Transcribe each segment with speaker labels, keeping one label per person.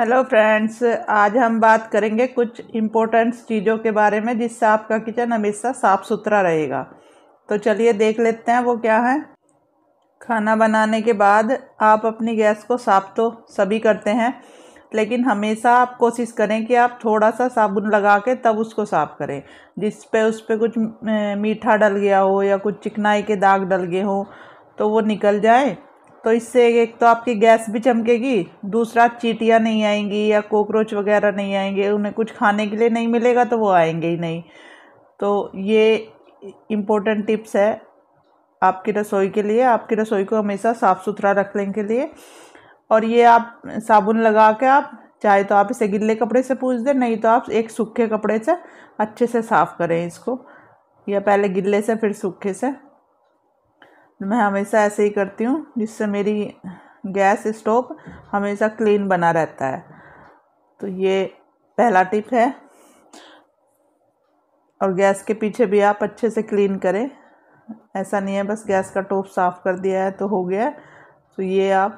Speaker 1: hello friends आज हम बात करेंगे कुछ इम्पोर्टेंट चीज़ों के बारे में जिससे आपका किचन हमेशा साफ़ सुथरा रहेगा तो चलिए देख लेते हैं वो क्या है खाना बनाने के बाद आप अपनी गैस को साफ़ तो सभी करते हैं लेकिन हमेशा आप कोशिश करें कि आप थोड़ा सा साबुन लगा के तब उसको साफ़ करें जिस पे उस पर कुछ मीठा डल गया हो या कुछ चिकनाई के दाग डल गए हों तो वो निकल जाए तो इससे एक तो आपकी गैस भी चमकेगी दूसरा चीटियाँ नहीं आएंगी या कॉकरोच वगैरह नहीं आएंगे उन्हें कुछ खाने के लिए नहीं मिलेगा तो वो आएंगे ही नहीं तो ये इम्पोर्टेंट टिप्स है आपकी रसोई के लिए आपकी रसोई को हमेशा साफ़ सुथरा रखने के लिए और ये आप साबुन लगा के आप चाहे तो आप इसे गिले कपड़े से पूछ दें नहीं तो आप एक सूखे कपड़े से अच्छे से साफ़ करें इसको या पहले गिले से फिर सूखे से मैं हमेशा ऐसे ही करती हूँ जिससे मेरी गैस स्टोव हमेशा क्लीन बना रहता है तो ये पहला टिप है और गैस के पीछे भी आप अच्छे से क्लीन करें ऐसा नहीं है बस गैस का टोप साफ़ कर दिया है तो हो गया तो ये आप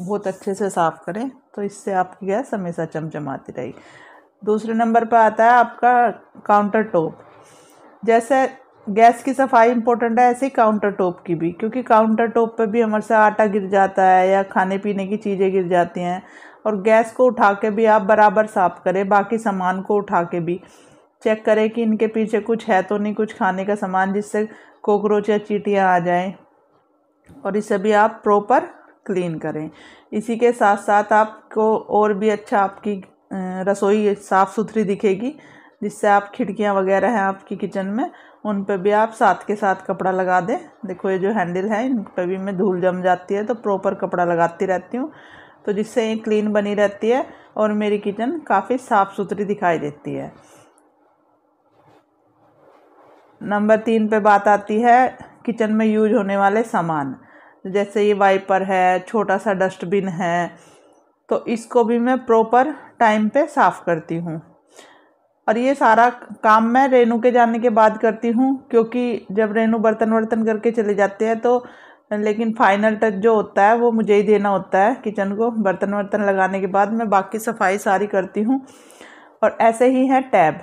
Speaker 1: बहुत अच्छे से साफ़ करें तो इससे आपकी गैस हमेशा चमचमाती रहेगी दूसरे नंबर पर आता है आपका काउंटर टॉप जैसे गैस की सफाई इम्पोर्टेंट है ऐसे ही काउंटर टॉप की भी क्योंकि काउंटर टॉप पर भी हमारे से आटा गिर जाता है या खाने पीने की चीज़ें गिर जाती हैं और गैस को उठा के भी आप बराबर साफ़ करें बाकी सामान को उठा के भी चेक करें कि इनके पीछे कुछ है तो नहीं कुछ खाने का सामान जिससे कॉकरोच या चीटियाँ आ जाएं और इसे भी आप प्रॉपर क्लीन करें इसी के साथ साथ आपको और भी अच्छा आपकी रसोई साफ़ सुथरी दिखेगी जिससे आप खिड़कियाँ वगैरह हैं आपकी किचन में उन पर भी आप साथ के साथ कपड़ा लगा दें देखो ये जो हैंडल है इन पर भी मैं धूल जम जाती है तो प्रॉपर कपड़ा लगाती रहती हूँ तो जिससे ये क्लीन बनी रहती है और मेरी किचन काफ़ी साफ़ सुथरी दिखाई देती है नंबर तीन पे बात आती है किचन में यूज होने वाले सामान जैसे ये वाइपर है छोटा सा डस्टबिन है तो इसको भी मैं प्रॉपर टाइम पे साफ़ करती हूँ और ये सारा काम मैं रेनू के जाने के बाद करती हूँ क्योंकि जब रेनू बर्तन वर्तन करके चले जाते हैं तो लेकिन फाइनल टच जो होता है वो मुझे ही देना होता है किचन को बर्तन वर्तन लगाने के बाद मैं बाकी सफाई सारी करती हूँ और ऐसे ही है टैब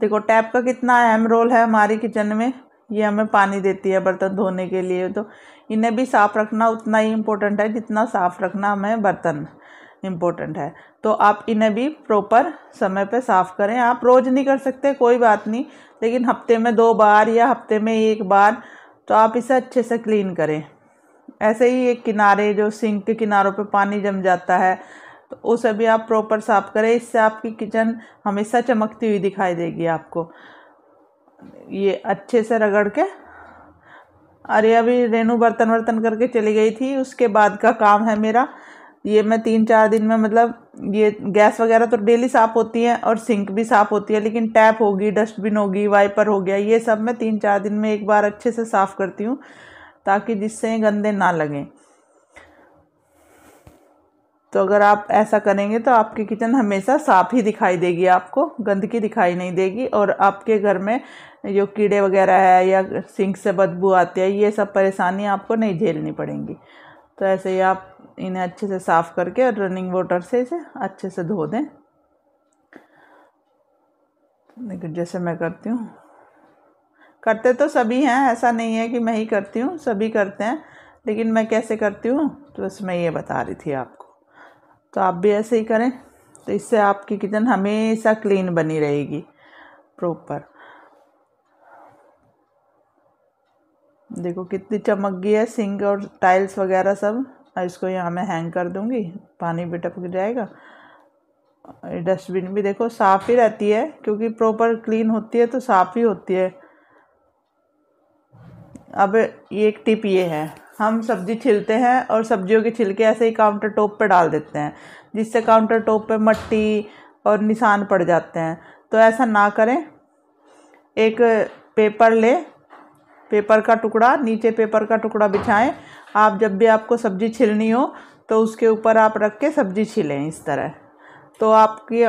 Speaker 1: देखो टैब का कितना अहम रोल है हमारी किचन में ये हमें पानी देती है बर्तन धोने के लिए तो इन्हें भी साफ़ रखना उतना ही इम्पोर्टेंट है जितना साफ़ रखना हमें बर्तन इम्पोर्टेंट है तो आप इन्हें भी प्रॉपर समय पे साफ़ करें आप रोज़ नहीं कर सकते कोई बात नहीं लेकिन हफ्ते में दो बार या हफ्ते में एक बार तो आप इसे अच्छे से क्लीन करें ऐसे ही एक किनारे जो सिंक के किनारों पे पानी जम जाता है तो उसे भी आप प्रॉपर साफ़ करें इससे आपकी किचन हमेशा चमकती हुई दिखाई देगी आपको ये अच्छे से रगड़ के अरे अभी रेनू बर्तन वर्तन करके चली गई थी उसके बाद का काम है मेरा ये मैं तीन चार दिन में मतलब ये गैस वगैरह तो डेली साफ़ होती है और सिंक भी साफ़ होती है लेकिन टैप होगी डस्टबिन होगी वाइपर हो गया ये सब मैं तीन चार दिन में एक बार अच्छे से साफ़ करती हूँ ताकि जिससे गंदे ना लगें तो अगर आप ऐसा करेंगे तो आपकी किचन हमेशा साफ ही दिखाई देगी आपको गंदगी दिखाई नहीं देगी और आपके घर में जो कीड़े वगैरह है या सिंक से बदबू आती है ये सब परेशानी आपको नहीं झेलनी पड़ेंगी तो ऐसे ही आप इन्हें अच्छे से साफ़ करके और रनिंग वाटर से इसे अच्छे से धो दें लेकिन जैसे मैं करती हूँ करते तो सभी हैं ऐसा नहीं है कि मैं ही करती हूँ सभी करते हैं लेकिन मैं कैसे करती हूँ तो बस मैं ये बता रही थी आपको तो आप भी ऐसे ही करें तो इससे आपकी किचन हमेशा क्लीन बनी रहेगी प्रॉपर देखो कितनी चमक गई है सिंक और टाइल्स वगैरह सब इसको यहाँ मैं हैंग कर दूँगी पानी भी टपक जाएगा डस्टबिन भी देखो साफ़ ही रहती है क्योंकि प्रॉपर क्लीन होती है तो साफ़ ही होती है अब ये एक टिप ये है हम सब्ज़ी छिलते हैं और सब्जियों के छिलके ऐसे ही काउंटर टॉप पर डाल देते हैं जिससे काउंटर टॉप पर मट्टी और निशान पड़ जाते हैं तो ऐसा ना करें एक पेपर ले पेपर का टुकड़ा नीचे पेपर का टुकड़ा बिछाएं आप जब भी आपको सब्ज़ी छिलनी हो तो उसके ऊपर आप रख के सब्ज़ी छिलें इस तरह तो आपकी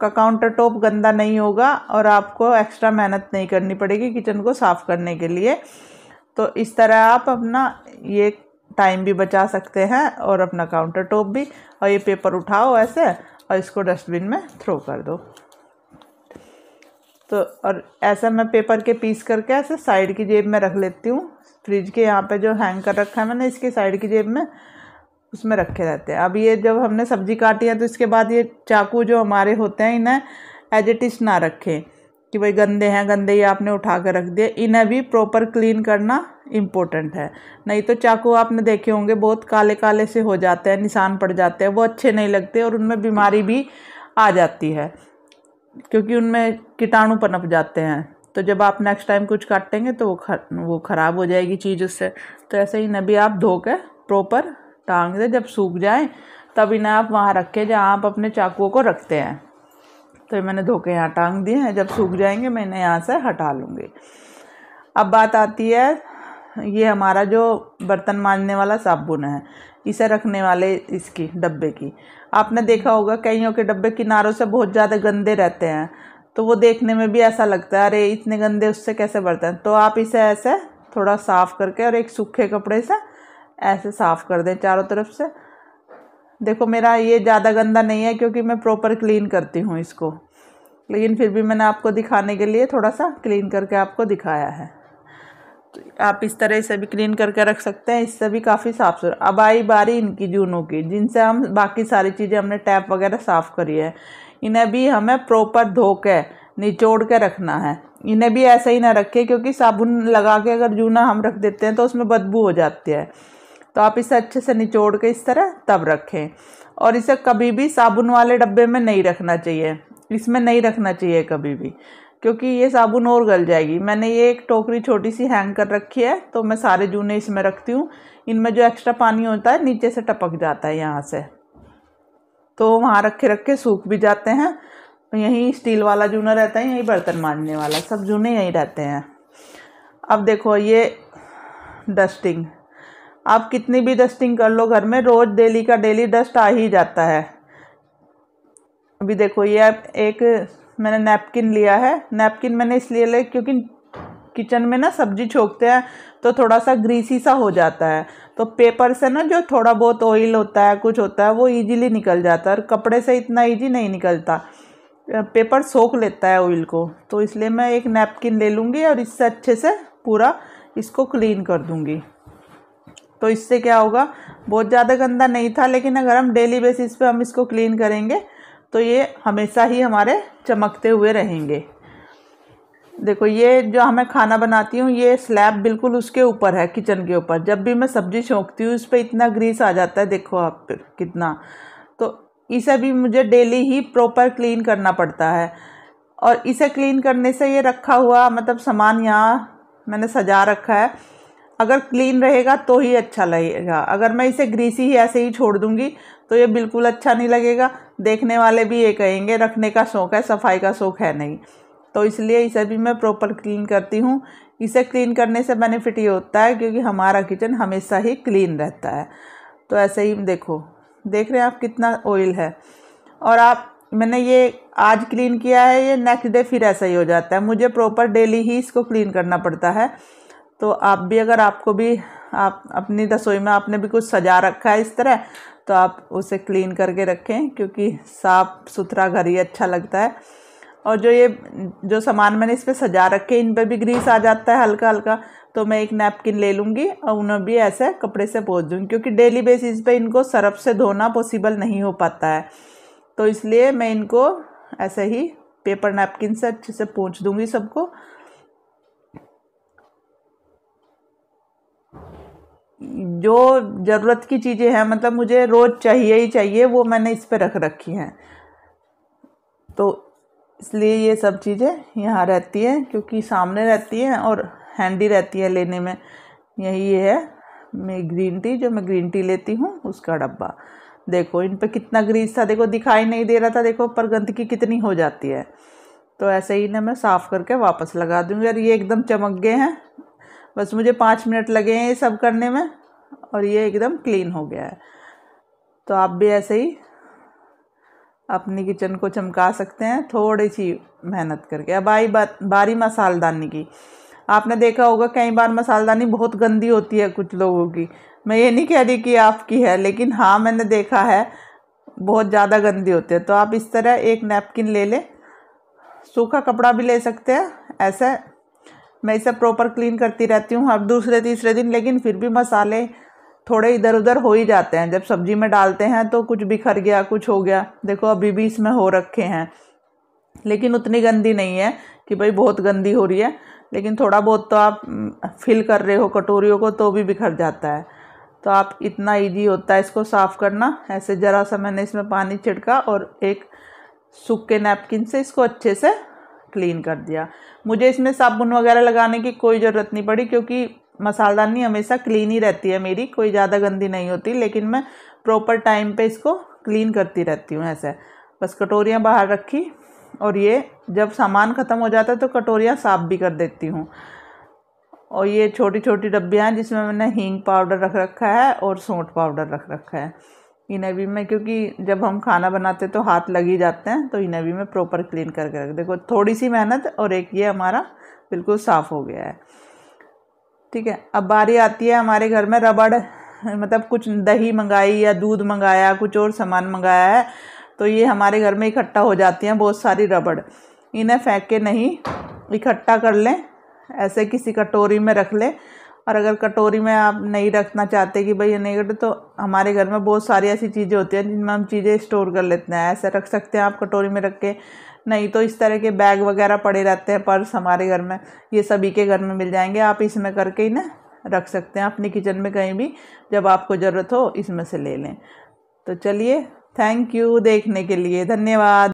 Speaker 1: का काउंटर टॉप गंदा नहीं होगा और आपको एक्स्ट्रा मेहनत नहीं करनी पड़ेगी किचन को साफ़ करने के लिए तो इस तरह आप अपना ये टाइम भी बचा सकते हैं और अपना काउंटर टॉप भी और ये पेपर उठाओ ऐसे और इसको डस्टबिन में थ्रो कर दो तो और ऐसा मैं पेपर के पीस करके ऐसे साइड की जेब में रख लेती हूँ फ्रिज के यहाँ पे जो हैंग कर रखा है मैंने इसके साइड की जेब में उसमें रखे रहते हैं अब ये जब हमने सब्जी काटी है तो इसके बाद ये चाकू जो हमारे होते हैं इन्हें एज ना रखें कि भाई गंदे हैं गंदे ये आपने उठा कर रख दिए इन्हें भी प्रॉपर क्लीन करना इम्पोर्टेंट है नहीं तो चाकू आपने देखे होंगे बहुत काले काले से हो जाते हैं निशान पड़ जाते हैं वो अच्छे नहीं लगते और उनमें बीमारी भी आ जाती है क्योंकि उनमें कीटाणु पनप जाते हैं तो जब आप नेक्स्ट टाइम कुछ काटेंगे तो वो खर, वो ख़राब हो जाएगी चीज़ उससे तो ऐसे ही नबी आप धो के प्रॉपर टांग दें जब सूख जाए तब इन्हें आप वहाँ रखें जहाँ आप अपने चाकुओं को रखते हैं तो मैंने धो के यहाँ टांग दिए हैं जब सूख जाएंगे मैं इन्हें यहाँ से हटा लूँगी अब बात आती है ये हमारा जो बर्तन मांजने वाला साबुन है इसे रखने वाले इसकी डब्बे की आपने देखा होगा कईयों के डब्बे किनारों से बहुत ज़्यादा गंदे रहते हैं तो वो देखने में भी ऐसा लगता है अरे इतने गंदे उससे कैसे बर्तन तो आप इसे ऐसे थोड़ा साफ़ करके और एक सूखे कपड़े से ऐसे साफ़ कर दें चारों तरफ से देखो मेरा ये ज़्यादा गंदा नहीं है क्योंकि मैं प्रॉपर क्लीन करती हूँ इसको लेकिन फिर भी मैंने आपको दिखाने के लिए थोड़ा सा क्लीन करके आपको दिखाया है आप इस तरह से भी क्लीन करके रख सकते हैं इससे भी काफ़ी साफ़ सुथरा अब आई बारी इनकी जूनों की जिनसे हम बाकी सारी चीज़ें हमने टैप वगैरह साफ़ करी है इन्हें भी हमें प्रॉपर धो के निचोड़ के रखना है इन्हें भी ऐसे ही ना रखें क्योंकि साबुन लगा के अगर जूना हम रख देते हैं तो उसमें बदबू हो जाती है तो आप इसे अच्छे से निचोड़ के इस तरह तब रखें और इसे कभी भी साबुन वाले डब्बे में नहीं रखना चाहिए इसमें नहीं रखना चाहिए कभी भी क्योंकि ये साबुन और गल जाएगी मैंने ये एक टोकरी छोटी सी हैंग कर रखी है तो मैं सारे जूने इसमें रखती हूँ इनमें जो एक्स्ट्रा पानी होता है नीचे से टपक जाता है यहाँ से तो वहाँ रखे रखे सूख भी जाते हैं यहीं स्टील वाला जूना रहता है यहीं बर्तन मारने वाला सब जूने यहीं रहते हैं अब देखो ये डस्टिंग आप कितनी भी डस्टिंग कर लो घर में रोज़ डेली का डेली डस्ट आ ही जाता है अभी देखो ये एक मैंने नैपकिन लिया है नैपकिन मैंने इसलिए लिया क्योंकि किचन में ना सब्जी छोकते हैं तो थोड़ा सा ग्रीसी सा हो जाता है तो पेपर से ना जो थोड़ा बहुत ऑयल होता है कुछ होता है वो इजीली निकल जाता है और कपड़े से इतना ईजी नहीं निकलता पेपर सोख लेता है ऑयल को तो इसलिए मैं एक नैपकिन ले लूँगी और इससे अच्छे से पूरा इसको क्लीन कर दूँगी तो इससे क्या होगा बहुत ज़्यादा गंदा नहीं था लेकिन अगर हम डेली बेसिस पे हम इसको क्लीन करेंगे तो ये हमेशा ही हमारे चमकते हुए रहेंगे देखो ये जो हमें खाना बनाती हूँ ये स्लैब बिल्कुल उसके ऊपर है किचन के ऊपर जब भी मैं सब्ज़ी छोंकती हूँ उस पर इतना ग्रीस आ जाता है देखो आप कितना तो इसे भी मुझे डेली ही प्रॉपर क्लीन करना पड़ता है और इसे क्लीन करने से ये रखा हुआ मतलब सामान यहाँ मैंने सजा रखा है अगर क्लीन रहेगा तो ही अच्छा लगेगा अगर मैं इसे ग्रीसी ही ऐसे ही छोड़ दूंगी तो ये बिल्कुल अच्छा नहीं लगेगा देखने वाले भी ये कहेंगे रखने का शौक़ है सफाई का शौक़ है नहीं तो इसलिए इसे भी मैं प्रॉपर क्लीन करती हूँ इसे क्लीन करने से बेनिफिट ये होता है क्योंकि हमारा किचन हमेशा ही क्लीन रहता है तो ऐसे ही देखो देख रहे हैं आप कितना ऑयल है और आप मैंने ये आज क्लीन किया है ये नेक्स्ट डे फिर ऐसा ही हो जाता है मुझे प्रॉपर डेली ही इसको क्लीन करना पड़ता है तो आप भी अगर आपको भी आप अपनी रसोई में आपने भी कुछ सजा रखा है इस तरह तो आप उसे क्लीन करके रखें क्योंकि साफ़ सुथरा घर ही अच्छा लगता है और जो ये जो सामान मैंने इस पर सजा रखे इन पर भी ग्रीस आ जाता है हल्का हल्का तो मैं एक नैपकिन ले लूँगी और उन्हें भी ऐसे कपड़े से पोच दूँगी क्योंकि डेली बेसिस पे इनको सरफ से धोना पॉसिबल नहीं हो पाता है तो इसलिए मैं इनको ऐसे ही पेपर नैपकिन से अच्छे से पोंछ दूँगी सबको जो ज़रूरत की चीज़ें हैं मतलब मुझे रोज़ चाहिए ही चाहिए वो मैंने इस पर रख रखी हैं तो इसलिए ये सब चीज़ें यहाँ रहती हैं क्योंकि सामने रहती हैं और हैंडी रहती है लेने में यही ये है मैं ग्रीन टी जो मैं ग्रीन टी लेती हूँ उसका डब्बा देखो इन पर कितना ग्रीस था देखो दिखाई नहीं दे रहा था देखो पर गंदगी कितनी हो जाती है तो ऐसे ही ना मैं साफ़ करके वापस लगा दूँगी और ये एकदम चमक गए हैं बस मुझे पाँच मिनट लगे हैं ये सब करने में और ये एकदम क्लीन हो गया है तो आप भी ऐसे ही अपनी किचन को चमका सकते हैं थोड़ी सी मेहनत करके अब आई बा, बारी मसालदानी की आपने देखा होगा कई बार मसालदानी बहुत गंदी होती है कुछ लोगों की मैं ये नहीं कह रही कि आपकी है लेकिन हाँ मैंने देखा है बहुत ज़्यादा गंदी होती है तो आप इस तरह एक नैपकिन ले लें सूखा कपड़ा भी ले सकते हैं ऐसा मैं इसे प्रॉपर क्लीन करती रहती हूँ हर दूसरे तीसरे दिन लेकिन फिर भी मसाले थोड़े इधर उधर हो ही जाते हैं जब सब्जी में डालते हैं तो कुछ बिखर गया कुछ हो गया देखो अभी भी इसमें हो रखे हैं लेकिन उतनी गंदी नहीं है कि भाई बहुत गंदी हो रही है लेकिन थोड़ा बहुत तो आप फिल कर रहे हो कटोरियों को तो भी बिखर जाता है तो आप इतना इजी होता है इसको साफ़ करना ऐसे ज़रा सा मैंने इसमें पानी छिड़का और एक सूखे नैपकिन से इसको अच्छे से क्लीन कर दिया मुझे इसमें साबुन वगैरह लगाने की कोई ज़रूरत नहीं पड़ी क्योंकि मसालदानी हमेशा क्लीन ही रहती है मेरी कोई ज़्यादा गंदी नहीं होती लेकिन मैं प्रॉपर टाइम पे इसको क्लीन करती रहती हूँ ऐसे बस कटोरियाँ बाहर रखी और ये जब सामान ख़त्म हो जाता है तो कटोरियाँ साफ़ भी कर देती हूँ और ये छोटी छोटी डब्बियाँ हैं जिसमें मैंने हींग पाउडर रख रखा है और सौंठ पाउडर रख रखा है इनरवी में क्योंकि जब हम खाना बनाते तो हाथ लग ही जाते हैं तो इनरवी में प्रॉपर क्लीन करके रख देखो थोड़ी सी मेहनत और एक ये हमारा बिल्कुल साफ़ हो गया है ठीक है अब बारी आती है हमारे घर में रबड़ मतलब कुछ दही मंगाई या दूध मंगाया कुछ और सामान मंगाया है तो ये हमारे घर में इकट्ठा हो जाती हैं बहुत सारी रबड़ इन्हें फेंक के नहीं इकट्ठा कर लें ऐसे किसी कटोरी में रख लें और अगर कटोरी में आप नहीं रखना चाहते कि भाई ये नहीं कटे तो हमारे घर में बहुत सारी ऐसी चीज़ें होती हैं जिनमें हम चीज़ें स्टोर कर लेते हैं ऐसे रख सकते हैं आप कटोरी में रख के नहीं तो इस तरह के बैग वगैरह पड़े रहते हैं पर्स हमारे घर में ये सभी के घर में मिल जाएंगे आप इसमें करके ही ना रख सकते हैं अपने किचन में कहीं भी जब आपको ज़रूरत हो इसमें से ले लें तो चलिए थैंक यू देखने के लिए धन्यवाद